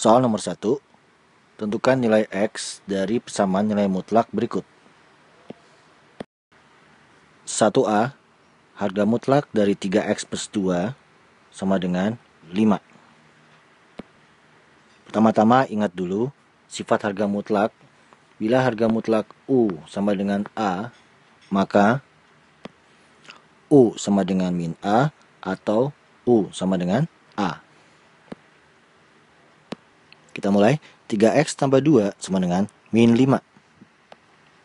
Soal nomor 1. Tentukan nilai X dari persamaan nilai mutlak berikut. 1A. Harga mutlak dari 3X plus 2 sama dengan 5. Pertama-tama ingat dulu sifat harga mutlak. Bila harga mutlak U sama dengan A, maka U sama dengan min A atau U sama dengan A. Kita mulai. 3x tambah 2 sama dengan min 5.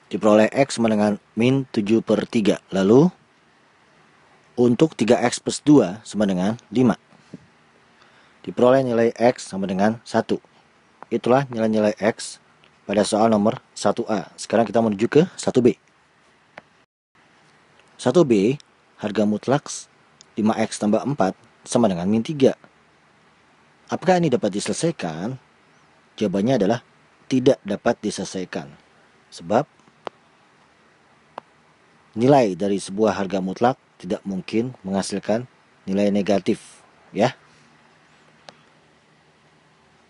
Diperoleh x sama dengan min 7 per 3. Lalu, untuk 3x plus 2 sama dengan 5. Diperoleh nilai x sama dengan 1. Itulah nilai-nilai x pada soal nomor 1A. Sekarang kita menuju ke 1B. 1B, harga mutlak 5x tambah 4 sama dengan min 3. Apakah ini dapat diselesaikan? Jawabannya adalah tidak dapat diselesaikan. Sebab nilai dari sebuah harga mutlak tidak mungkin menghasilkan nilai negatif, ya.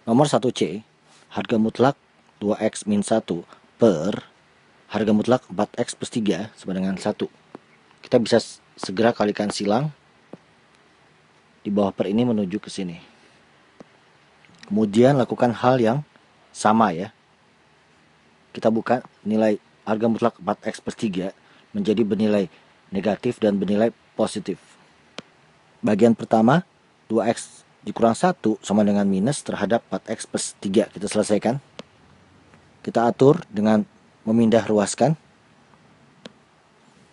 Nomor 1C, harga mutlak 2x min 1 per harga mutlak 4x plus 3 sama dengan 1. Kita bisa segera kalikan silang di bawah per ini menuju ke sini. Kemudian lakukan hal yang sama ya. Kita buka nilai harga mutlak 4x per 3 menjadi bernilai negatif dan bernilai positif. Bagian pertama, 2x dikurang 1 sama dengan minus terhadap 4x per 3. Kita selesaikan. Kita atur dengan memindah ruaskan.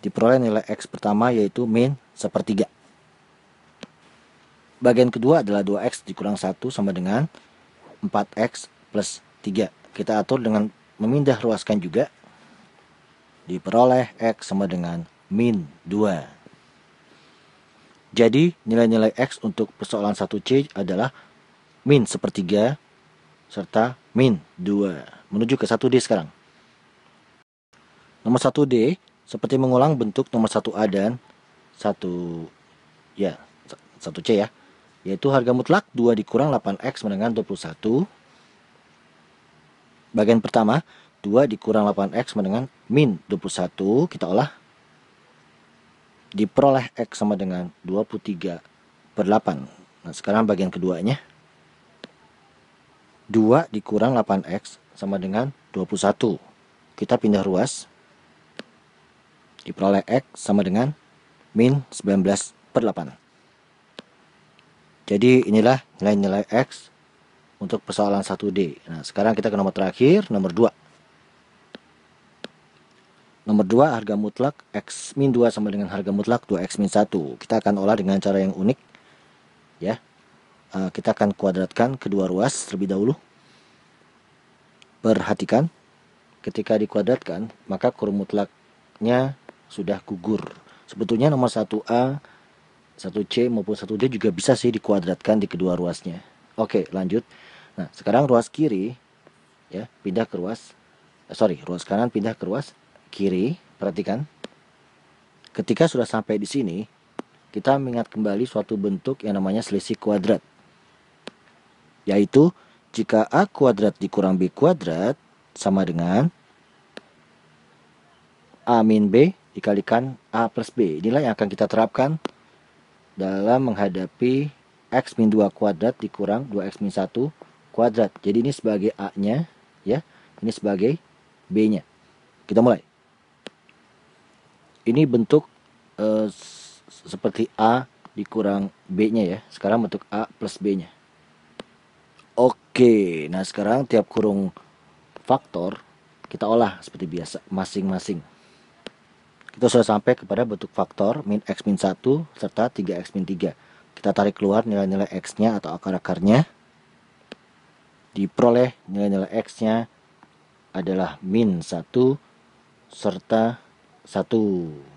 Diperoleh nilai x pertama yaitu min sepertiga. Bagian kedua adalah 2x dikurang 1 sama dengan 4x plus 3. Kita atur dengan memindah ruaskan juga. Diperoleh x sama dengan min 2. Jadi nilai-nilai x untuk persoalan 1c adalah min sepertiga serta min 2. Menuju ke 1d sekarang. Nomor 1d seperti mengulang bentuk nomor 1a dan 1 ya 1c ya yaitu harga mutlak 2 dikurang 8x mendengar 21. Bagian pertama, 2 dikurang 8x mendengar min 21, kita olah. Diperoleh x sama dengan 23 per 8. Nah, sekarang bagian keduanya. 2 dikurang 8x sama dengan 21. Kita pindah ruas. Diperoleh x sama dengan min 19 per 8. Jadi inilah nilai-nilai X untuk persoalan 1D. Nah, sekarang kita ke nomor terakhir, nomor 2. Nomor 2 harga mutlak X min 2 sama dengan harga mutlak 2X min 1. Kita akan olah dengan cara yang unik. Ya. Eh, kita akan kuadratkan kedua ruas terlebih dahulu. Perhatikan ketika dikuadratkan maka kurung mutlaknya sudah gugur. Sebetulnya nomor 1A 1C maupun 1D juga bisa sih dikuadratkan di kedua ruasnya. Oke, lanjut. Nah, sekarang ruas kiri ya, pindah ke ruas eh, sorry, ruas kanan pindah ke ruas kiri. Perhatikan. Ketika sudah sampai di sini, kita mengingat kembali suatu bentuk yang namanya selisih kuadrat. Yaitu jika A kuadrat dikurang B kuadrat sama dengan A min B dikalikan A plus B. Inilah yang akan kita terapkan dalam menghadapi X min 2 kuadrat dikurang 2X min 1 kuadrat. Jadi ini sebagai A-nya ya. Ini sebagai B-nya. Kita mulai. Ini bentuk eh, seperti A dikurang B-nya ya. Sekarang bentuk A plus B-nya. Oke, nah sekarang tiap kurung faktor kita olah seperti biasa masing-masing. Kita sudah sampai kepada bentuk faktor min x min 1 serta 3x min 3. Kita tarik keluar nilai-nilai x-nya atau akar-akarnya. Diperoleh nilai-nilai x-nya adalah min 1 serta 1.